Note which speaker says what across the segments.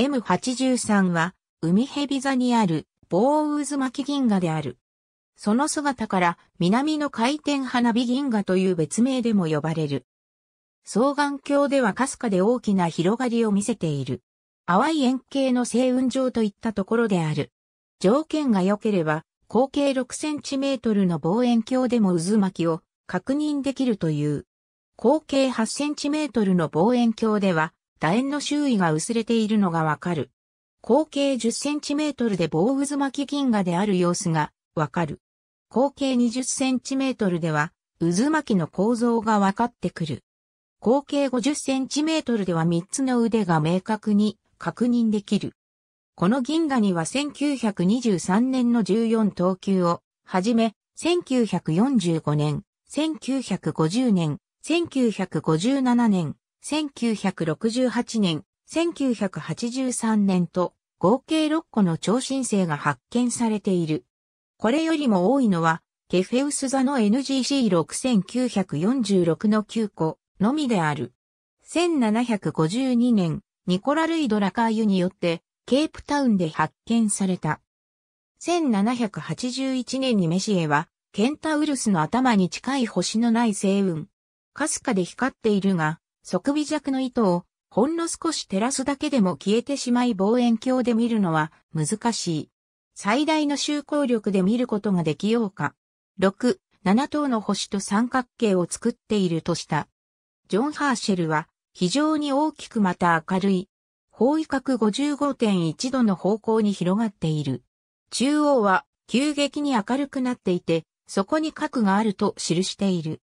Speaker 1: M83 は、海蛇座にある棒渦巻銀河である。その姿から南の回転花火銀河という別名でも呼ばれる。双眼鏡ではかすかで大きな広がりを見せている。淡い円形の星雲状といったところである。条件が良ければ、口径6センチメートルの望遠鏡でも渦巻きを確認できるという。口径8センチメートルの望遠鏡では、楕円の周囲が薄れているのがわかる。口径10センチメートルで棒渦巻き銀河である様子がわかる。口径20センチメートルでは渦巻きの構造がわかってくる。口径50センチメートルでは3つの腕が明確に確認できる。この銀河には1923年の14等級をはじめ、1945年、1950年、1957年、1968年、1983年と合計6個の超新星が発見されている。これよりも多いのは、ケフェウス座の NGC6946 の9個のみである。1752年、ニコラ・ルイ・ドラカーユによって、ケープタウンで発見された。1781年にメシエは、ケンタウルスの頭に近い星のない星雲。かすかで光っているが、即微弱の糸をほんの少し照らすだけでも消えてしまい望遠鏡で見るのは難しい。最大の周光力で見ることができようか。6、7等の星と三角形を作っているとした。ジョン・ハーシェルは非常に大きくまた明るい。方位角55.1度の方向に広がっている。中央は急激に明るくなっていて、そこに核があると記している。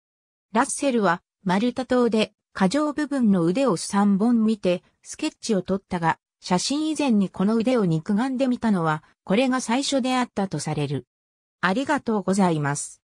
Speaker 1: ラッセルはマルタ島で過剰部分の腕を3本見て、スケッチを撮ったが、写真以前にこの腕を肉眼で見たのは、これが最初であったとされる。ありがとうございます。